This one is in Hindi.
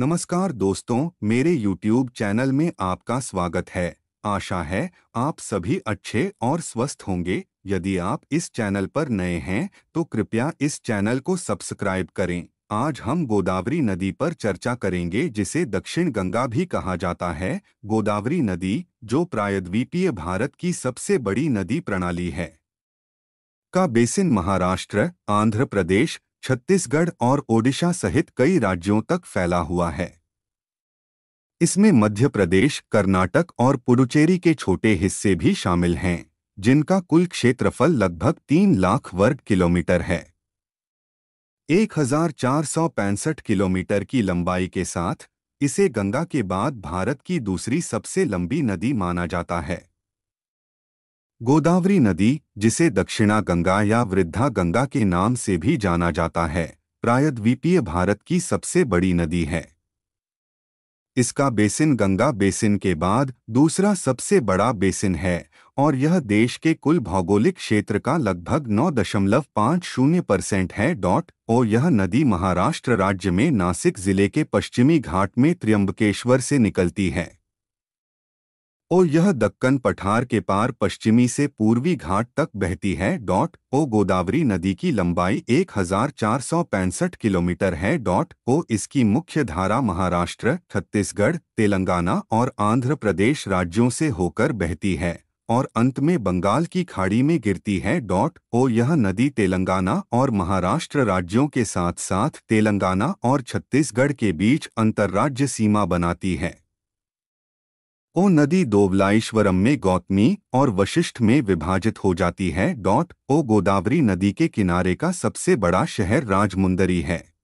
नमस्कार दोस्तों मेरे YouTube चैनल में आपका स्वागत है आशा है आप सभी अच्छे और स्वस्थ होंगे यदि आप इस चैनल पर नए हैं तो कृपया इस चैनल को सब्सक्राइब करें आज हम गोदावरी नदी पर चर्चा करेंगे जिसे दक्षिण गंगा भी कहा जाता है गोदावरी नदी जो प्रायद्वीपीय भारत की सबसे बड़ी नदी प्रणाली है का बेसिन महाराष्ट्र आंध्र प्रदेश छत्तीसगढ़ और ओडिशा सहित कई राज्यों तक फैला हुआ है इसमें मध्य प्रदेश कर्नाटक और पुडुचेरी के छोटे हिस्से भी शामिल हैं जिनका कुल क्षेत्रफल लगभग तीन लाख वर्ग किलोमीटर है एक किलोमीटर की लंबाई के साथ इसे गंगा के बाद भारत की दूसरी सबसे लंबी नदी माना जाता है गोदावरी नदी जिसे दक्षिणा गंगा या वृद्धा गंगा के नाम से भी जाना जाता है प्रायद्वीपीय भारत की सबसे बड़ी नदी है इसका बेसिन गंगा बेसिन के बाद दूसरा सबसे बड़ा बेसिन है और यह देश के कुल भौगोलिक क्षेत्र का लगभग नौ दशमलव पाँच शून्य परसेंट है डॉट और यह नदी महाराष्ट्र राज्य में नासिक जिले के पश्चिमी घाट में त्र्यंबकेश्वर से निकलती है और यह दक्कन पठार के पार पश्चिमी से पूर्वी घाट तक बहती है डॉट ओ गोदावरी नदी की लंबाई एक किलोमीटर है डॉट ओ इसकी मुख्य धारा महाराष्ट्र छत्तीसगढ़ तेलंगाना और आंध्र प्रदेश राज्यों से होकर बहती है और अंत में बंगाल की खाड़ी में गिरती है डॉट ओ यह नदी तेलंगाना और महाराष्ट्र राज्यों के साथ साथ तेलंगाना और छत्तीसगढ़ के बीच अंतर्राज्य सीमा बनाती है ओ नदी दोवलाईश्वरम में गौतमी और वशिष्ठ में विभाजित हो जाती है डॉट ओ गोदावरी नदी के किनारे का सबसे बड़ा शहर राजमुंदरी है